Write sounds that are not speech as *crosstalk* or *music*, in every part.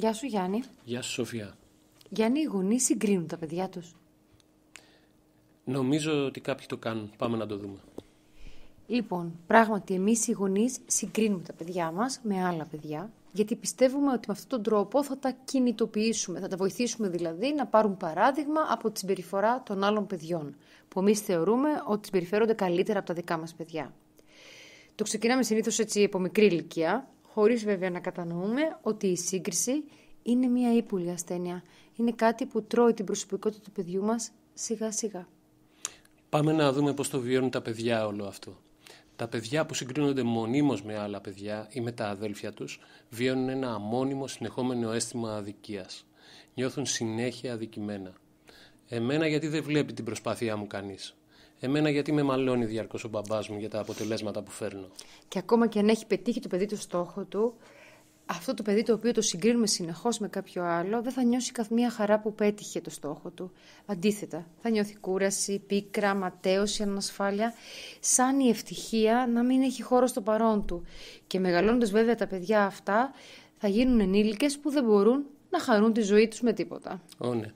Γεια σου Γιάννη. Γεια σου Σοφία. Γιάννη, οι γονείς συγκρίνουν τα παιδιά τους. Νομίζω ότι κάποιοι το κάνουν. Πάμε να το δούμε. Λοιπόν, πράγματι εμείς οι γονείς συγκρίνουμε τα παιδιά μας με άλλα παιδιά, γιατί πιστεύουμε ότι με αυτόν τον τρόπο θα τα κινητοποιήσουμε, θα τα βοηθήσουμε δηλαδή να πάρουν παράδειγμα από τη συμπεριφορά των άλλων παιδιών, που εμείς θεωρούμε ότι συμπεριφέρονται καλύτερα από τα δικά μας παιδιά. Το ξεκινάμε συνήθως έτσι από μικρή ηλικία, χωρίς βέβαια να κατανοούμε ότι η σύγκριση είναι μια ύπουλη ασθένεια. Είναι κάτι που τρώει την προσωπικότητα του παιδιού μας σιγά σιγά. Πάμε να δούμε πώς το βιώνουν τα παιδιά όλο αυτό. Τα παιδιά που συγκρίνονται μονίμως με άλλα παιδιά ή με τα αδέλφια τους βιώνουν ένα αμόνιμο συνεχόμενο αίσθημα αδικίας. Νιώθουν συνέχεια αδικημένα. Εμένα γιατί δεν βλέπει την προσπάθειά μου κανείς. Εμένα γιατί με μαλώνει διαρκώς ο μπαμπάς μου για τα αποτελέσματα που φέρνω. Και ακόμα και αν έχει πετύχει το παιδί το στόχο του, αυτό το παιδί το οποίο το συγκρίνουμε συνεχώς με κάποιο άλλο, δεν θα νιώσει καθμία χαρά που πέτυχε το στόχο του. Αντίθετα, θα νιώθει κούραση, πίκρα, ματέωση, ανασφάλεια, σαν η ευτυχία να μην έχει χώρο στο παρόν του. Και μεγαλώντα βέβαια τα παιδιά αυτά, θα γίνουν ενήλικες που δεν μπορούν να χαρούν τη ζωή τους με τίποτα. Ω, ναι.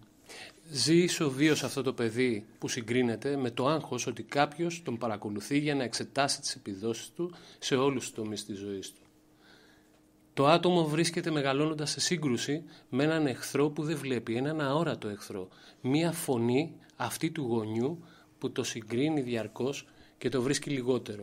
Ζει ισοβίως αυτό το παιδί που συγκρίνεται με το άγχος ότι κάποιος τον παρακολουθεί για να εξετάσει τις επιδόσεις του σε όλους τους τομείς της ζωής του. Το άτομο βρίσκεται μεγαλώνοντας σε σύγκρουση με έναν εχθρό που δεν βλέπει, έναν αόρατο εχθρό. Μία φωνή αυτή του γονιού που το συγκρίνει διαρκώς και το βρίσκει λιγότερο.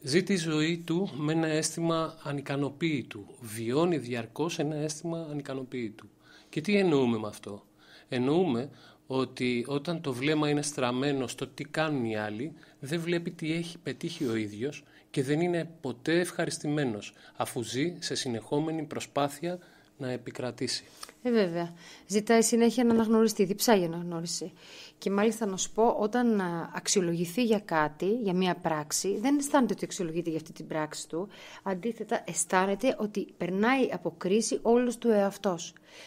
Ζει της ζωής του με ένα αίσθημα ανικανοποίητου. Βιώνει διαρκώς ένα αίσθημα ανικανοποίητου. Και τι εννοούμε με αυτό. Εννοούμε ότι όταν το βλέμμα είναι στραμμένο στο τι κάνουν οι άλλοι, δεν βλέπει τι έχει πετύχει ο ίδιος και δεν είναι ποτέ ευχαριστημένος, αφού ζει σε συνεχόμενη προσπάθεια να επικρατήσει. Ε, βέβαια. Ζητάει συνέχεια να αναγνωριστεί, διψάει αναγνώριση. Και μάλιστα να σου πω, όταν ε, αξιολογηθεί για κάτι, για μία πράξη, δεν αισθάνεται ότι αξιολογείται για αυτή την πράξη του. Αντίθετα, αισθάνεται ότι περνάει από κρίση όλος του εαυτός.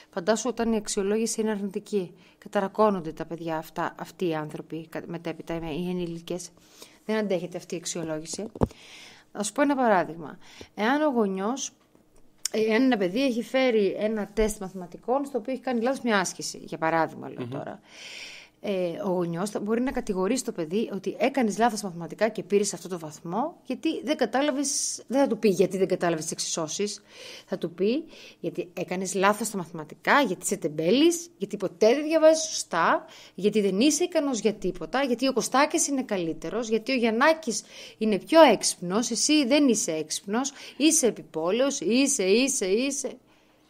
Φαντάσου όταν η αξιολόγηση είναι αρνητική. Καταρακώνονται τα παιδιά αυτά, αυτοί οι άνθρωποι, μετέπειτα ε, οι ενήλικες. Δεν αντέχεται αυτή η αξιολόγηση. Α σου πω ένα παράδειγμα. Εάν ο γονιός ε, ένα παιδί έχει φέρει ένα τεστ μαθηματικών στο οποίο έχει κάνει λάθος μια άσκηση, για παράδειγμα τώρα ε, ο γονιός μπορεί να κατηγορήσει το παιδί ότι έκανες λάθος μαθηματικά και πήρες αυτό το βαθμό, γιατί δεν κατάλαβες. Δεν θα του πει γιατί δεν κατάλαβες τις εξισώσεις. Θα του πει γιατί έκανες λάθος τα μαθηματικά, γιατί σε τεμπέλεις, γιατί ποτέ δεν διαβάζεις σωστά, γιατί δεν είσαι ικανός για τίποτα, γιατί ο Κωστάκης είναι καλύτερος, γιατί ο Γιαννάκης είναι πιο έξυπνος, εσύ δεν είσαι έξυπνος, είσαι επιπόλαιος, είσαι, είσαι, είσαι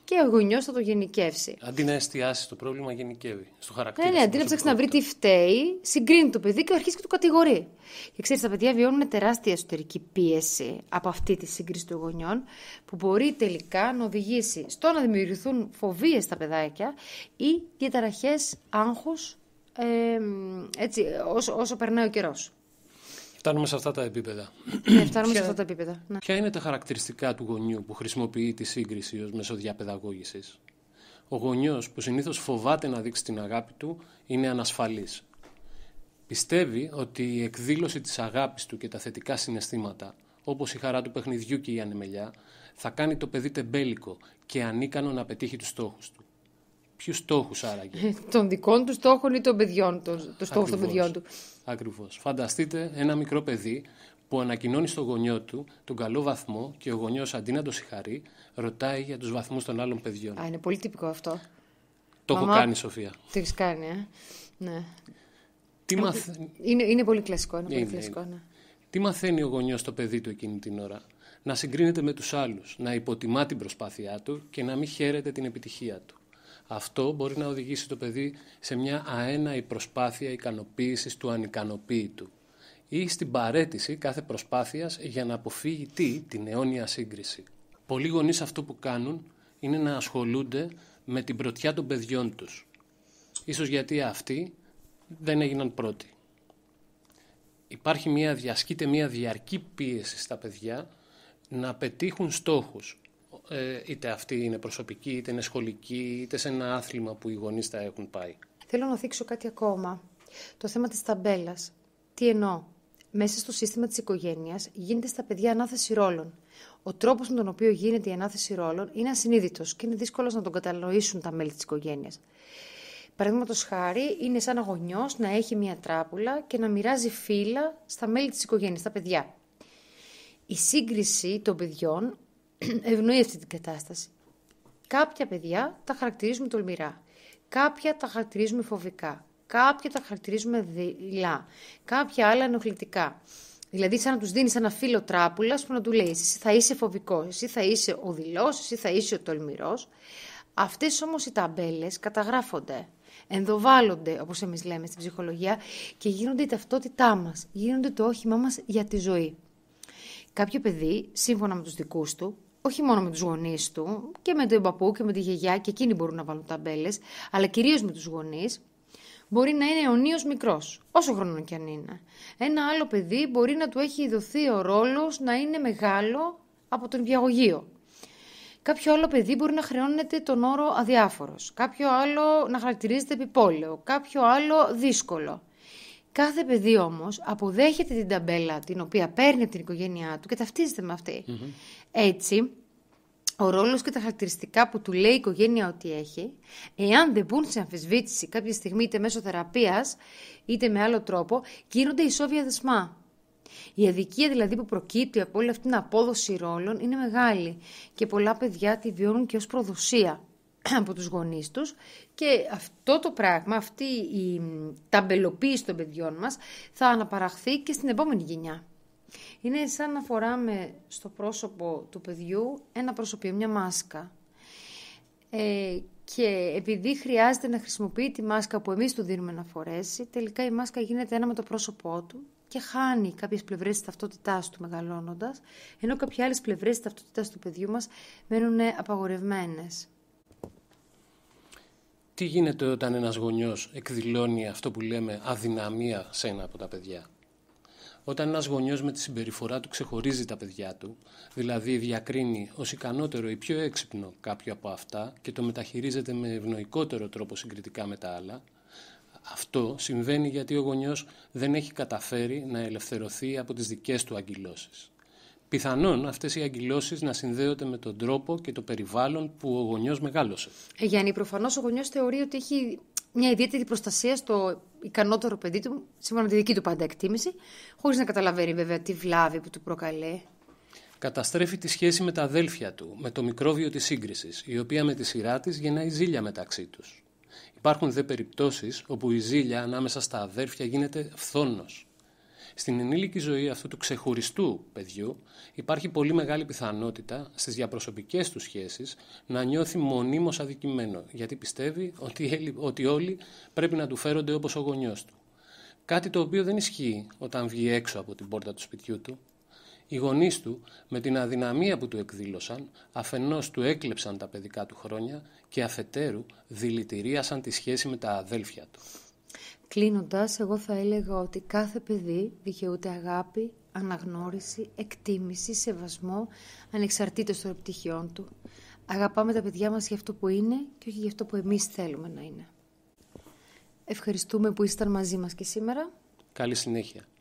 και ο γονιός θα το γενικεύσει. Αντί να εστιάσει το πρόβλημα, γενικεύει. Στο χαρακτήρα. Ναι, ναι, αντί να ψάξει να βρει τι φταίει, συγκρίνει το παιδί και αρχίζει και το κατηγορεί. Και ξέρεις, τα παιδιά βιώνουν τεράστια εσωτερική πίεση από αυτή τη σύγκριση των γονιών, που μπορεί τελικά να οδηγήσει στο να δημιουργηθούν φοβίες στα παιδάκια ή διαταραχές άγχου ε, όσο, όσο περνάει ο καιρός. Φτάνουμε σε αυτά τα επίπεδα. Ναι, φτάνουμε σε αυτά τα επίπεδα. Ναι. Ποια είναι τα χαρακτηριστικά του γονιού που χρησιμοποιεί τη σύγκριση ως μέσο διαπαιδαγώγησης. Ο γονιός που συνήθως φοβάται να δείξει την αγάπη του είναι ανασφαλής. Πιστεύει ότι η εκδήλωση της αγάπης του και τα θετικά συναισθήματα, όπως η χαρά του παιχνιδιού και η ανεμελιά, θα κάνει το παιδί τεμπέλικο και ανίκανο να πετύχει τους στόχους του. Ποιους στόχους άραγε. Ε, των δικών τους στόχων ή των παιδιών, το στόχο των παιδιών του. Ακριβώς. Φανταστείτε ένα μικρό παιδί που ανακοινώνει στο γονιό του τον καλό βαθμό και ο γονιός αντί να το συγχαρεί, ρωτάει για τους βαθμούς των άλλων παιδιών. Α, είναι πολύ τυπικό αυτό. Το Μαμά, έχω κάνει, Σοφία. Το έχεις κάνει, ε. Ναι. Τι είναι, είναι, είναι πολύ κλασικό. Είναι, πολύ κλασικό ναι. Τι μαθαίνει ο γονιός το παιδί του εκείνη την ώρα. Να συγκρίνεται με τους άλλους, να υποτιμά την προσπάθειά του και να μην χαίρεται την επιτυχία του αυτό μπορεί να οδηγήσει το παιδί σε μια αέναη προσπάθεια ικανοποίησης του ανικανοποίητου ή στην παρέτηση κάθε προσπάθειας για να αποφύγει τι, την αιώνια σύγκριση. Πολλοί γονείς αυτό που κάνουν είναι να ασχολούνται με την πρωτιά των παιδιών τους. Ίσως γιατί αυτοί δεν έγιναν πρώτοι. Υπάρχει μια, διασκείται μια διαρκή πίεση στα παιδιά να πετύχουν στόχους ε, είτε αυτή είναι προσωπική, είτε είναι σχολική, είτε σε ένα άθλημα που οι γονείς τα έχουν πάει. Θέλω να δείξω κάτι ακόμα. Το θέμα της ταμπέλας. Τι εννοώ. Μέσα στο σύστημα της οικογένειας γίνεται στα παιδιά ανάθεση ρόλων. Ο τρόπος με τον οποίο γίνεται η ανάθεση ρόλων είναι ασυνείδητος και είναι δύσκολος να τον κατανοήσουν τα μέλη της οικογένειας. Παραδείγματος χάρη, είναι σαν αγωνιός να έχει μια τράπουλα και να μοιράζει φύλλα στα μέλη της οικογένειας, στα παιδιά. Η σύγκριση των παιδιών ευνοεί αυτή την κατάσταση. Κάποια παιδιά τα χαρακτηρίζουμε τολμηρά. Κάποια τα χαρακτηρίζουμε φοβικά. Κάποια τα χαρακτηρίζουμε δειλά. Κάποια άλλα ενοχλητικά. Δηλαδή, σαν να τους δίνεις ένα φύλλο τράπουλας που να του λέει: Εσύ θα είσαι φοβικός, εσύ θα είσαι ο δειλό, εσύ θα είσαι ο τολμηρός. Αυτές όμως οι ταμπέλες καταγράφονται, ενδοβάλλονται, όπως εμείς λέμε στην ψυχολογία, και γίνονται η ταυτότητά μας. Γίνονται το όχημά μας για τη ζωή. Κάποιο παιδί, σύμφωνα με τους δικούς του όχι μόνο με τους γονείς του και με τον παππού και με τη γιαγιά και εκείνοι μπορούν να βάλουν ταμπέλες, αλλά κυρίως με τους γονείς, μπορεί να είναι αιωνίως μικρός, όσο χρόνο και αν είναι. Ένα άλλο παιδί μπορεί να του έχει δοθεί ο ρόλος να είναι μεγάλο από τον διαγωγείο. Κάποιο άλλο παιδί μπορεί να χρεώνεται τον όρο αδιάφορος, κάποιο άλλο να χαρακτηρίζεται επιπόλαιο, κάποιο άλλο δύσκολο. Κάθε παιδί όμως αποδέχεται την ταμπέλα την οποία παίρνει από την οικογένειά του και ταυτίζεται με αυτη Έτσι, ο ρόλος και τα χαρακτηριστικά που του λέει η οικογένεια ότι έχει, εάν δεν μπουν σε αμφισβήτηση κάποια στιγμή είτε μέσω θεραπείας είτε με άλλο τρόπο, γίνονται ισόβια δεσμά. Η αδικία δηλαδή που προκύπτει από όλη αυτή την απόδοση ρόλων είναι μεγάλη και πολλά παιδιά τη βιώνουν και ως προδοσία. *clears throat* από τους γονείς τους και αυτό το πράγμα, αυτή η ταμπελοποίηση των παιδιών μας θα αναπαραχθεί και στην επόμενη γενιά. Είναι σαν να φοράμε στο πρόσωπο του παιδιού ένα προσωπείο, μια μάσκα. Ε, και επειδή χρειάζεται να χρησιμοποιεί τη μάσκα που εμείς του δίνουμε να φορέσει, τελικά η μάσκα γίνεται ένα με το πρόσωπό του και χάνει κάποιες πλευρές της ταυτότητάς του μεγαλώνοντας, ενώ κάποιες άλλες πλευρές της ταυτότητάς του παιδιού μας μένουν απαγορευμένες. Τι γίνεται όταν ένας γονιός εκδηλώνει αυτό που λέμε αδυναμία σε ένα από τα παιδιά. Όταν ένας γονιός με τη συμπεριφορά του ξεχωρίζει τα παιδιά του, δηλαδή διακρίνει ως ικανότερο ή πιο έξυπνο κάποιο από αυτά και το μεταχειρίζεται με ευνοϊκότερο τρόπο συγκριτικά με τα άλλα, αυτό συμβαίνει γιατί ο γονιός δεν έχει καταφέρει να ελευθερωθεί από τις δικές του αγκυλώσεις. Πιθανόν αυτές οι αγκυλώσει να συνδέονται με τον τρόπο και το περιβάλλον που ο γονιός μεγάλωσε. Ε, Γιάννη, προφανώς ο γονιός θεωρεί ότι έχει μια ιδιαίτερη προστασία στο ικανότερο παιδί του, σύμφωνα με τη δική του πάντα εκτίμηση, χωρίς να καταλαβαίνει βέβαια τη βλάβη που του προκαλεί. Καταστρέφει τη σχέση με τα αδέλφια του, με το μικρόβιο της σύγκρισης, η οποία με τη σειρά της γεννάει ζήλια μεταξύ τους. Υπάρχουν δε περιπτώσεις όπου η ζήλια ανάμεσα στα αδέρφια γίνεται φθόνος στην ενήλικη ζωή αυτού του ξεχωριστού παιδιού υπάρχει πολύ μεγάλη πιθανότητα στις διαπροσωπικές του σχέσεις να νιώθει μονίμως αδικημένο, γιατί πιστεύει ότι, όλοι πρέπει να του φέρονται όπως ο γονιός του. Κάτι το οποίο δεν ισχύει όταν βγει έξω από την πόρτα του σπιτιού του. Οι γονείς του, με την αδυναμία που του εκδήλωσαν, αφενός του έκλεψαν τα παιδικά του χρόνια και αφετέρου δηλητηρίασαν τη σχέση με τα αδέλφια του. Κλείνοντας, εγώ θα έλεγα ότι κάθε παιδί δικαιούται αγάπη, αναγνώριση, εκτίμηση, σεβασμό, ανεξαρτήτως των επιτυχιών του. Αγαπάμε τα παιδιά μας για αυτό που είναι και όχι για αυτό που εμείς θέλουμε να είναι. Ευχαριστούμε που ήσταν μαζί μας και σήμερα. Καλή συνέχεια.